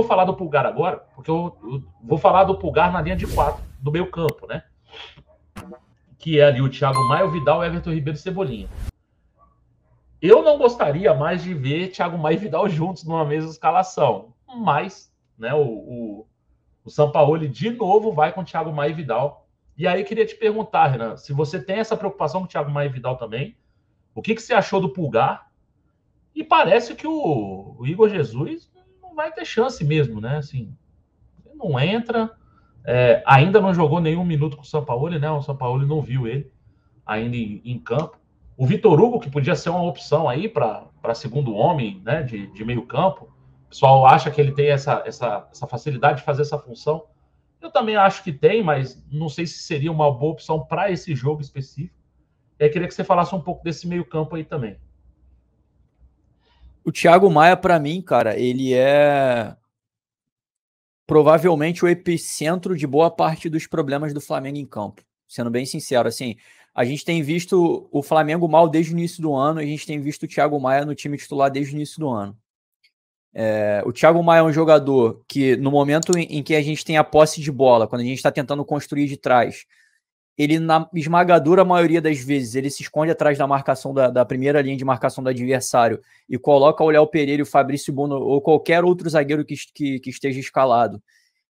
vou falar do Pulgar agora, porque eu, eu vou falar do Pulgar na linha de quatro, do meio campo, né? Que é ali o Thiago Maia, o Vidal, o Everton Ribeiro e Cebolinha. Eu não gostaria mais de ver Thiago Maia e Vidal juntos numa mesma escalação, mas né, o, o, o Sampaoli de novo vai com Thiago Maia e Vidal. E aí queria te perguntar, Renan, se você tem essa preocupação com Thiago Maia e Vidal também, o que, que você achou do Pulgar? E parece que o, o Igor Jesus vai ter chance mesmo, né? Assim, não entra, é, ainda não jogou nenhum minuto com o Sampaoli, né? O Sampaoli não viu ele ainda em, em campo. O Vitor Hugo, que podia ser uma opção aí para segundo homem, né? De, de meio campo. O pessoal acha que ele tem essa, essa, essa facilidade de fazer essa função. Eu também acho que tem, mas não sei se seria uma boa opção para esse jogo específico. Eu queria que você falasse um pouco desse meio campo aí também. O Thiago Maia, para mim, cara, ele é provavelmente o epicentro de boa parte dos problemas do Flamengo em campo. Sendo bem sincero, assim, a gente tem visto o Flamengo mal desde o início do ano e a gente tem visto o Thiago Maia no time titular desde o início do ano. É, o Thiago Maia é um jogador que, no momento em, em que a gente tem a posse de bola, quando a gente está tentando construir de trás, ele, na esmagadora maioria das vezes, ele se esconde atrás da marcação da, da, primeira linha de marcação do adversário e coloca o Léo Pereira, o Fabrício Bono ou qualquer outro zagueiro que, que, que esteja escalado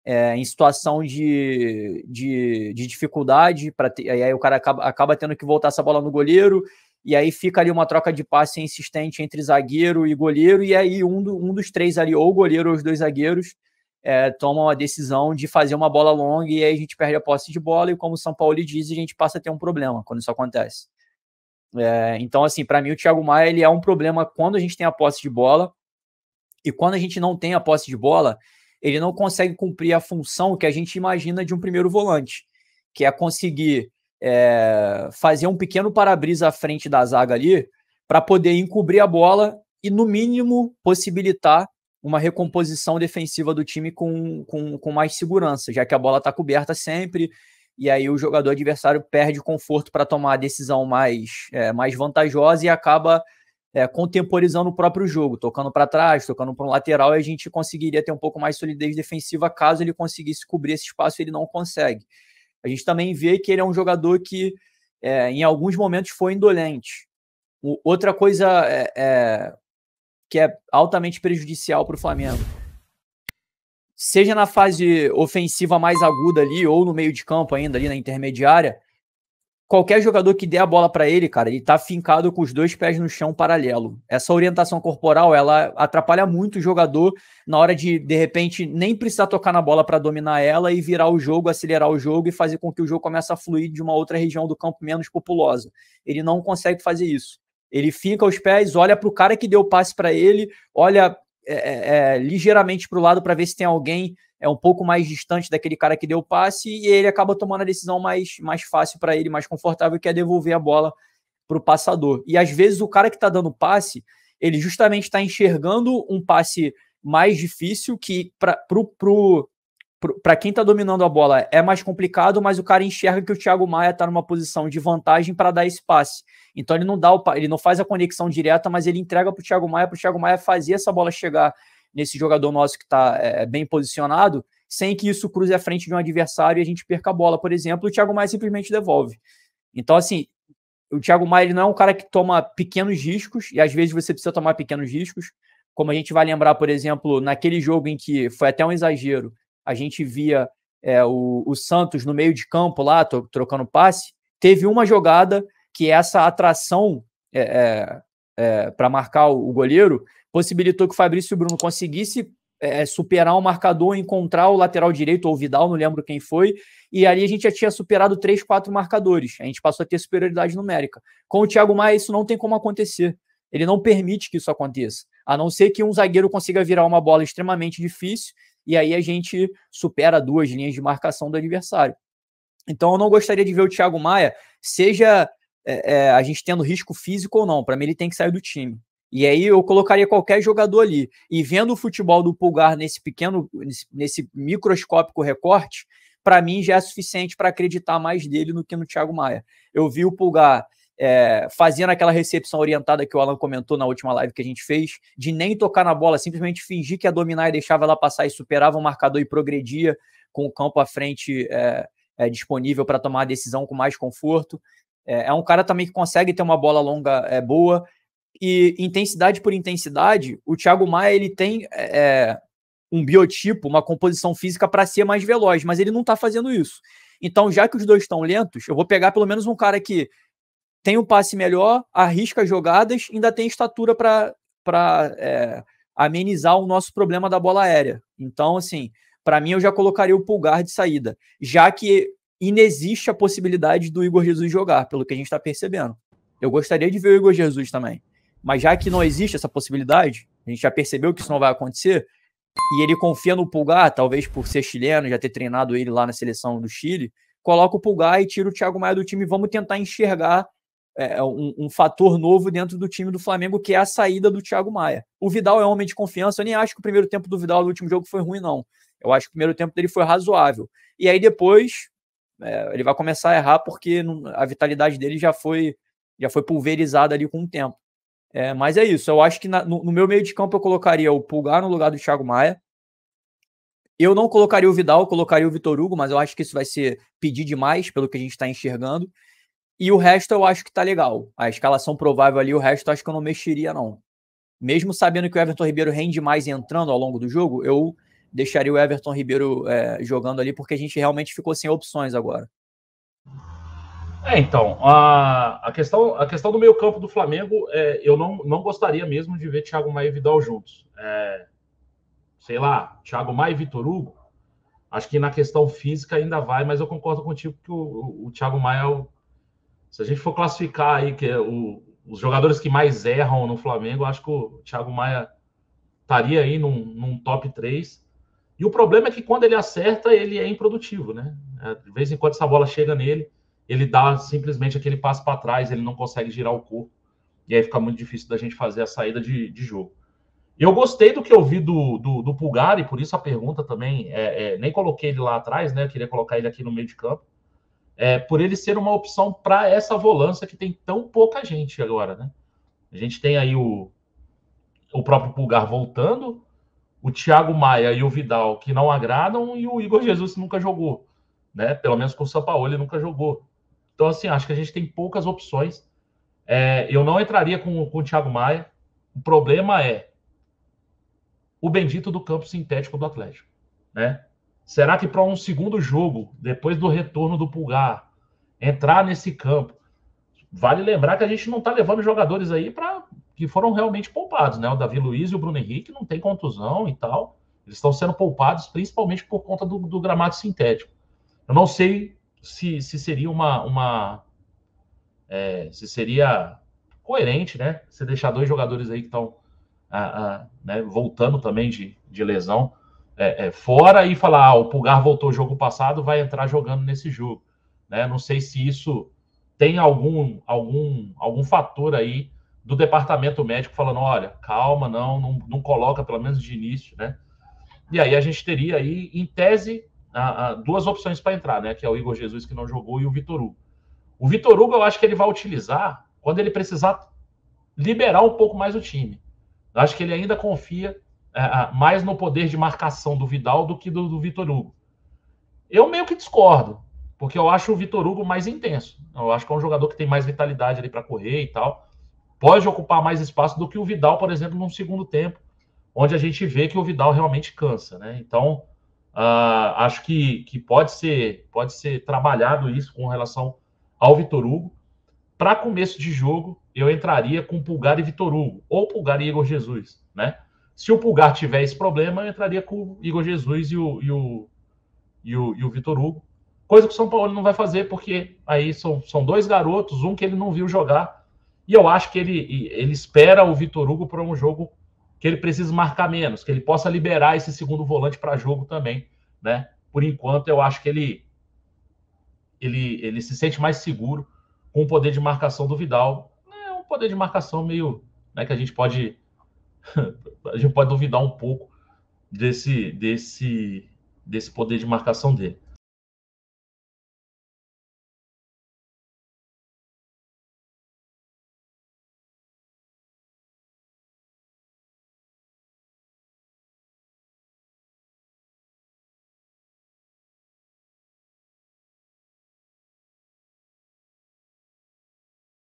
é, em situação de, de, de dificuldade, para ter, aí o cara acaba, acaba tendo que voltar essa bola no goleiro, e aí fica ali uma troca de passe insistente entre zagueiro e goleiro, e aí um, do, um dos três ali, ou o goleiro ou os dois zagueiros, é, tomam a decisão de fazer uma bola longa e aí a gente perde a posse de bola e como o São Paulo diz, a gente passa a ter um problema quando isso acontece. É, então, assim, para mim o Thiago Maia ele é um problema quando a gente tem a posse de bola e quando a gente não tem a posse de bola, ele não consegue cumprir a função que a gente imagina de um primeiro volante, que é conseguir é, fazer um pequeno para-brisa à frente da zaga ali para poder encobrir a bola e, no mínimo, possibilitar uma recomposição defensiva do time com, com, com mais segurança, já que a bola está coberta sempre, e aí o jogador adversário perde conforto para tomar a decisão mais, é, mais vantajosa e acaba é, contemporizando o próprio jogo, tocando para trás, tocando para um lateral, e a gente conseguiria ter um pouco mais de solidez defensiva caso ele conseguisse cobrir esse espaço, ele não consegue. A gente também vê que ele é um jogador que, é, em alguns momentos, foi indolente. O, outra coisa é, é que é altamente prejudicial para o Flamengo. Seja na fase ofensiva mais aguda ali, ou no meio de campo ainda, ali na intermediária, qualquer jogador que dê a bola para ele, cara, ele tá fincado com os dois pés no chão paralelo. Essa orientação corporal, ela atrapalha muito o jogador na hora de, de repente, nem precisar tocar na bola para dominar ela e virar o jogo, acelerar o jogo e fazer com que o jogo comece a fluir de uma outra região do campo menos populosa. Ele não consegue fazer isso. Ele fica aos pés, olha para o cara que deu o passe para ele, olha é, é, é ligeiramente para o lado para ver se tem alguém é um pouco mais distante daquele cara que deu o passe e ele acaba tomando a decisão mais, mais fácil para ele, mais confortável, que é devolver a bola para o passador. E às vezes o cara que está dando passe, ele justamente está enxergando um passe mais difícil que para o pro, pro, para quem está dominando a bola é mais complicado, mas o cara enxerga que o Thiago Maia está numa posição de vantagem para dar espaço. Então ele não dá o, ele não faz a conexão direta, mas ele entrega para o Thiago Maia para o Thiago Maia fazer essa bola chegar nesse jogador nosso que está é, bem posicionado, sem que isso cruze a frente de um adversário e a gente perca a bola, por exemplo, o Thiago Maia simplesmente devolve. Então assim, o Thiago Maia ele não é um cara que toma pequenos riscos e às vezes você precisa tomar pequenos riscos, como a gente vai lembrar, por exemplo, naquele jogo em que foi até um exagero a gente via é, o, o, Santos no meio de campo lá, trocando passe, teve uma jogada que essa atração é, é, é para marcar o, o, goleiro possibilitou que o Fabrício Bruno conseguisse é, superar o marcador, encontrar o lateral direito ou o Vidal, não lembro quem foi, e ali a gente já tinha superado três, quatro marcadores. A gente passou a ter superioridade numérica. Com o Thiago Maia, isso não tem como acontecer. Ele não permite que isso aconteça. A não ser que um zagueiro consiga virar uma bola extremamente difícil e aí a gente supera duas linhas de marcação do adversário. Então eu não gostaria de ver o Thiago Maia, seja é, é a gente tendo risco físico ou não, para mim ele tem que sair do time. E aí eu colocaria qualquer jogador ali. E vendo o futebol do Pulgar nesse pequeno, nesse microscópico recorte, para mim já é suficiente para acreditar mais dele do que no Thiago Maia. Eu vi o Pulgar é, fazendo aquela recepção orientada que o Alan comentou na última live que a gente fez, de nem tocar na bola, simplesmente fingir que ia dominar e deixava ela passar e superava o marcador e progredia com o campo à frente é, é, disponível para tomar a decisão com mais conforto. É, é, um cara também que consegue ter uma bola longa é, boa. E intensidade por intensidade, o Thiago Maia ele tem é, é, um biotipo, uma composição física para ser mais veloz, mas ele não está fazendo isso. Então, já que os dois estão lentos, eu vou pegar pelo menos um cara que tem um passe melhor, arrisca jogadas, ainda tem estatura para é, amenizar o nosso problema da bola aérea. Então, assim, para mim eu já colocaria o pulgar de saída, já que inexiste a possibilidade do Igor Jesus jogar, pelo que a gente está percebendo. Eu gostaria de ver o Igor Jesus também, mas já que não existe essa possibilidade, a gente já percebeu que isso não vai acontecer, e ele confia no Pulgar, talvez por ser chileno, já ter treinado ele lá na seleção do Chile, coloca o Pulgar e tira o Thiago Maia do time. Vamos tentar enxergar é, é, um, um, fator novo dentro do time do Flamengo, que é a saída do Thiago Maia. O Vidal é um homem de confiança, eu nem acho que o primeiro tempo do Vidal no último jogo foi ruim, não. Eu acho que o primeiro tempo dele foi razoável. E aí depois é, ele vai começar a errar porque a vitalidade dele já foi já foi pulverizada ali com o tempo. É, mas é isso, eu acho que na, no, no, meu meio de campo eu colocaria o Pulgar no lugar do Thiago Maia. Eu não colocaria o Vidal, colocaria o Vitor Hugo, mas eu acho que isso vai ser pedir demais pelo que a gente está enxergando. E o resto eu acho que tá legal. A escalação provável ali, o resto eu acho que eu não mexeria, não. Mesmo sabendo que o Everton Ribeiro rende mais entrando ao longo do jogo, eu deixaria o Everton Ribeiro é, jogando ali, porque a gente realmente ficou sem opções agora. É, então, a, a, questão, a questão do meio campo do Flamengo, é, eu não, não gostaria mesmo de ver Thiago Maia e Vidal juntos. É, sei lá, Thiago Maia e Vitor Hugo, acho que na questão física ainda vai, mas eu concordo contigo que o, o, o Thiago Maia é o se a gente for classificar aí que é o, os jogadores que mais erram no Flamengo, acho que o Thiago Maia estaria aí num, num, top 3. E o problema é que quando ele acerta, ele é improdutivo, né? É, de vez em quando essa bola chega nele, ele dá simplesmente aquele passo para trás, ele não consegue girar o corpo. E aí fica muito difícil da gente fazer a saída de, de jogo. Eu gostei do que eu vi do, do, do Pulgar, e por isso a pergunta também, é, é, nem coloquei ele lá atrás, né? Eu queria colocar ele aqui no meio de campo é, por ele ser uma opção para essa volância que tem tão pouca gente agora, né? A gente tem aí o, o próprio Pulgar voltando, o Thiago Maia e o Vidal que não agradam e o Igor Jesus nunca jogou, né? Pelo menos com o Sampaoli nunca jogou. Então, assim, acho que a gente tem poucas opções. É, eu não entraria com, com o Thiago Maia. O problema é o bendito do campo sintético do Atlético, né? Será que para um segundo jogo, depois do retorno do Pulgar, entrar nesse campo, vale lembrar que a gente não está levando jogadores aí para que foram realmente poupados, né? O Davi Luiz e o Bruno Henrique não tem contusão e tal. Eles estão sendo poupados principalmente por conta do, do gramado sintético. Eu não sei se, se seria uma, uma é, se seria coerente, né? Você deixar dois jogadores aí que estão ah, ah, né, voltando também de, de lesão é, é, fora e falar, ah, o Pulgar voltou o jogo passado, vai entrar jogando nesse jogo. Né? Não sei se isso tem algum, algum, algum fator aí do departamento médico falando, olha, calma, não, não, não coloca, pelo menos de início, né? E aí a gente teria aí, em tese, a, a, duas opções para entrar, né? Que é o Igor Jesus que não jogou e o Vitor Hugo. O Vitor Hugo eu acho que ele vai utilizar quando ele precisar liberar um pouco mais o time. Eu acho que ele ainda confia é, é, mais no poder de marcação do Vidal do que do, do Vitor Hugo. Eu meio que discordo, porque eu acho o Vitor Hugo mais intenso. Eu acho que é um jogador que tem mais vitalidade ali para correr e tal. Pode ocupar mais espaço do que o Vidal, por exemplo, num segundo tempo, onde a gente vê que o Vidal realmente cansa, né? Então, uh, acho que, que pode, ser, pode ser trabalhado isso com relação ao Vitor Hugo. Para começo de jogo, eu entraria com Pulgar e Vitor Hugo, ou Pulgar e Igor Jesus, né? Se o Pulgar tiver esse problema, entraria com o Igor Jesus e o, e o, e o, e o Vitor Hugo. Coisa que o São Paulo não vai fazer, porque aí são, são dois garotos, um que ele não viu jogar. E eu acho que ele, ele espera o Vitor Hugo para um jogo que ele precisa marcar menos, que ele possa liberar esse segundo volante para jogo também, né? Por enquanto, eu acho que ele, ele, ele se sente mais seguro com o poder de marcação do Vidal. É um poder de marcação meio né, que a gente pode a gente pode duvidar um pouco desse, desse, desse poder de marcação dele.